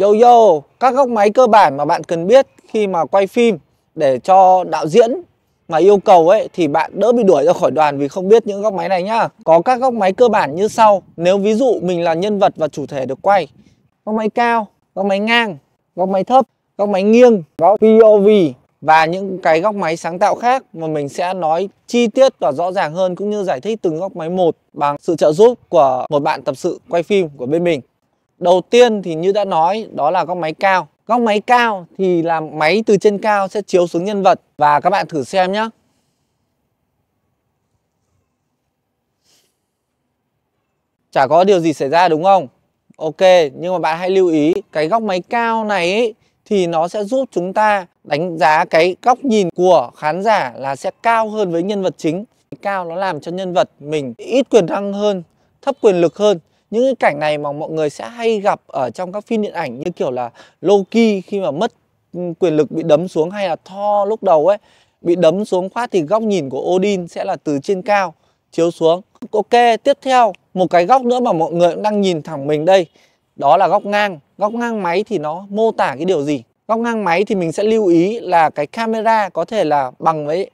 Yo yo, các góc máy cơ bản mà bạn cần biết khi mà quay phim để cho đạo diễn mà yêu cầu ấy thì bạn đỡ bị đuổi ra khỏi đoàn vì không biết những góc máy này nhá. Có các góc máy cơ bản như sau. Nếu ví dụ mình là nhân vật và chủ thể được quay. Góc máy cao, góc máy ngang, góc máy thấp, góc máy nghiêng, góc POV và những cái góc máy sáng tạo khác mà mình sẽ nói chi tiết và rõ ràng hơn cũng như giải thích từng góc máy một bằng sự trợ giúp của một bạn tập sự quay phim của bên mình. Đầu tiên thì như đã nói đó là góc máy cao. Góc máy cao thì là máy từ trên cao sẽ chiếu xuống nhân vật và các bạn thử xem nhé. Chả có điều gì xảy ra đúng không? Ok, nhưng mà bạn hãy lưu ý cái góc máy cao này ấy, thì nó sẽ giúp chúng ta đánh giá cái góc nhìn của khán giả là sẽ cao hơn với nhân vật chính. Cao nó làm cho nhân vật mình ít quyền năng hơn, thấp quyền lực hơn những cái cảnh này mà mọi người sẽ hay gặp ở trong các phim điện ảnh như kiểu là Loki khi mà mất ừ, quyền lực bị đấm xuống hay là Thor lúc đầu ấy bị đấm xuống khoát thì góc nhìn của Odin sẽ là từ trên cao chiếu xuống. Ok, tiếp theo một cái góc nữa mà mọi người cũng đang nhìn thẳng mình đây. Đó là góc ngang. Góc ngang máy thì nó mô tả cái điều gì? Góc ngang máy thì mình sẽ lưu ý là cái camera có thể là bằng với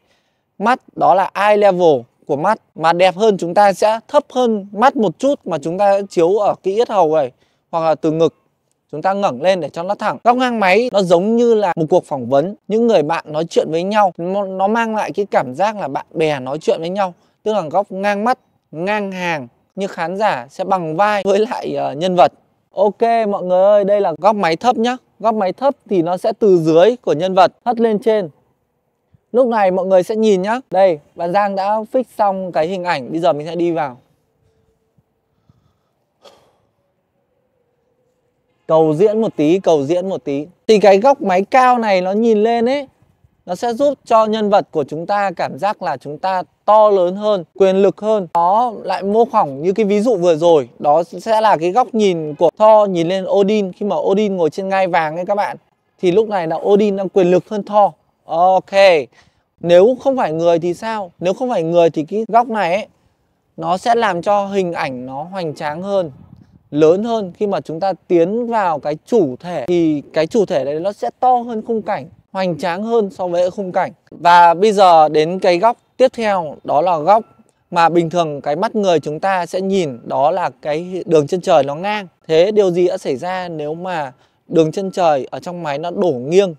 mắt đó là eye level của mắt mà đẹp hơn chúng ta sẽ thấp hơn mắt một chút mà chúng ta chiếu ở cái yết hầu này hoặc là từ ngực chúng ta ngẩng lên để cho nó thẳng góc ngang máy nó giống như là một cuộc phỏng vấn những người bạn nói chuyện với nhau nó mang lại cái cảm giác là bạn bè nói chuyện với nhau tức là góc ngang mắt ngang hàng như khán giả sẽ bằng vai với lại ờ, nhân vật ok mọi người ơi đây là góc máy thấp nhá góc máy thấp thì nó sẽ từ dưới của nhân vật hất lên trên Lúc này mọi người sẽ nhìn nhá Đây bạn Giang đã fix xong cái hình ảnh Bây giờ mình sẽ đi vào Cầu diễn một tí, cầu diễn một tí Thì cái góc máy cao này nó nhìn lên ấy Nó sẽ giúp cho nhân vật của chúng ta cảm giác là chúng ta to lớn hơn, quyền lực hơn Nó lại mô phỏng như cái ví dụ vừa rồi Đó sẽ là cái góc nhìn của Thor nhìn lên Odin Khi mà Odin ngồi trên ngai vàng ấy các bạn Thì lúc này là Odin đang quyền lực hơn Thor ok nếu không phải người thì sao nếu không phải người thì cái góc này ấy, nó sẽ làm cho hình ảnh nó hoành tráng hơn lớn hơn khi mà chúng ta tiến vào cái chủ thể thì cái chủ thể đấy nó sẽ to hơn khung cảnh hoành tráng hơn so với khung cảnh và bây giờ đến cái góc tiếp theo đó là góc mà bình thường cái mắt người chúng ta sẽ nhìn đó là cái đường chân trời nó ngang thế điều gì đã xảy ra nếu mà đường chân trời ở trong máy nó đổ nghiêng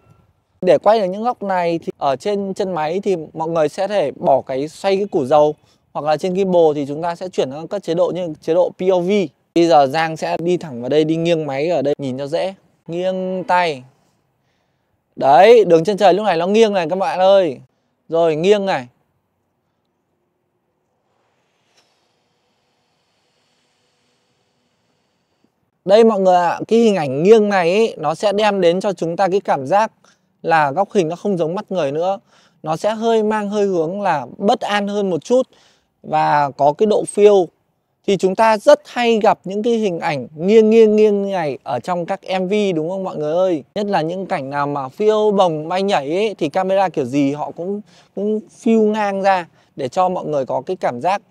để quay được những góc này thì ở trên chân máy thì mọi người sẽ thể bỏ cái xoay cái củ dầu hoặc là trên gimbal thì chúng ta sẽ chuyển sang các chế độ như chế độ POV. Bây giờ Giang sẽ đi thẳng vào đây đi nghiêng máy ở đây nhìn cho dễ. Nghiêng tay. Đấy, đường chân trời lúc này nó nghiêng này các bạn ơi. Rồi nghiêng này. Đây mọi người ạ, à, cái hình ảnh nghiêng này ý, nó sẽ đem đến cho chúng ta cái cảm giác là góc hình nó không giống mắt người nữa nó sẽ hơi mang hơi hướng là bất an hơn một chút và có cái độ phiêu thì chúng ta rất hay gặp những cái hình ảnh nghiêng nghiêng nghiêng như này ở trong các MV đúng không mọi người ơi nhất là những cảnh nào mà phiêu bồng bay nhảy ấy, thì camera kiểu gì họ cũng cũng phiêu ngang ra để cho mọi người có cái cảm giác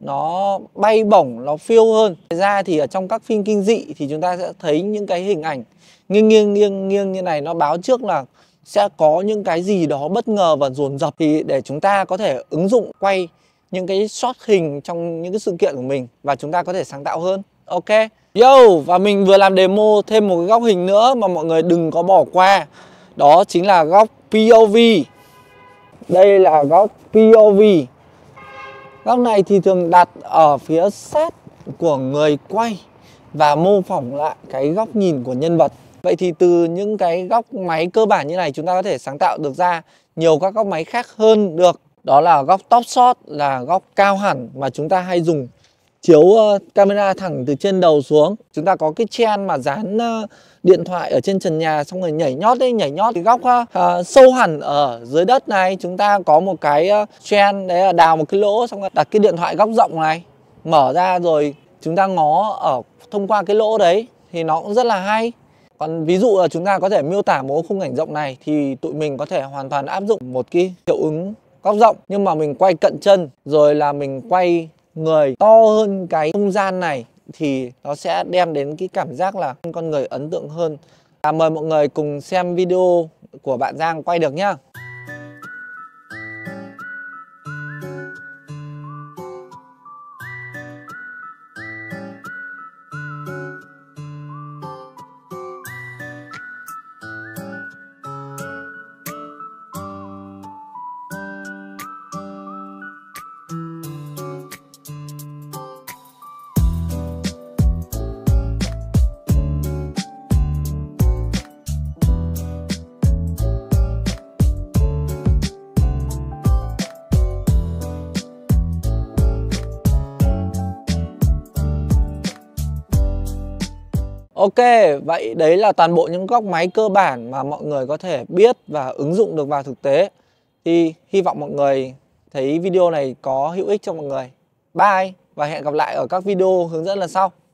nó bay bổng nó phiêu hơn Thật ra thì ở trong các phim kinh dị thì chúng ta sẽ thấy những cái hình ảnh nghiêng nghiêng nghiêng nghiêng như này nó báo trước là sẽ có những cái gì đó bất ngờ và dồn dập thì để chúng ta có thể ứng dụng quay những cái shot hình trong những cái sự kiện của mình và chúng ta có thể sáng tạo hơn. Ok. Yo, và mình vừa làm demo thêm một cái góc hình nữa mà mọi người đừng có bỏ qua. Đó chính là góc POV. Đây là góc POV. Góc này thì thường đặt ở phía sát của người quay và mô phỏng lại cái góc nhìn của nhân vật Vậy thì từ những cái góc máy cơ bản như này chúng ta có thể sáng tạo được ra nhiều các góc máy khác hơn được. Đó là góc top shot là góc cao hẳn mà chúng ta hay dùng chiếu ờ, camera thẳng từ trên đầu xuống. Chúng ta có cái chen mà dán ờ, điện thoại ở trên trần nhà xong rồi nhảy nhót đấy, nhảy nhót cái góc uh, sâu hẳn ở dưới đất này chúng ta có một cái chen đấy là đào một cái lỗ xong rồi đặt cái điện thoại góc rộng này mở ra rồi chúng ta ngó ở thông qua cái lỗ đấy thì nó cũng rất là hay còn ví dụ là chúng ta có thể miêu tả một khung ảnh rộng này thì tụi mình có thể hoàn toàn áp dụng một cái hiệu ứng góc rộng nhưng mà mình quay cận chân rồi là mình quay người to hơn cái không gian này thì nó sẽ đem đến cái cảm giác là con người ấn tượng hơn. À, mời mọi người cùng xem video của bạn Giang quay được nhá. Ok, vậy đấy là toàn bộ những góc máy cơ bản mà mọi người có thể biết và ứng dụng được vào thực tế. Thì hy vọng mọi người thấy video này có hữu ích cho mọi người. Bye và hẹn gặp lại ở các video hướng dẫn lần sau.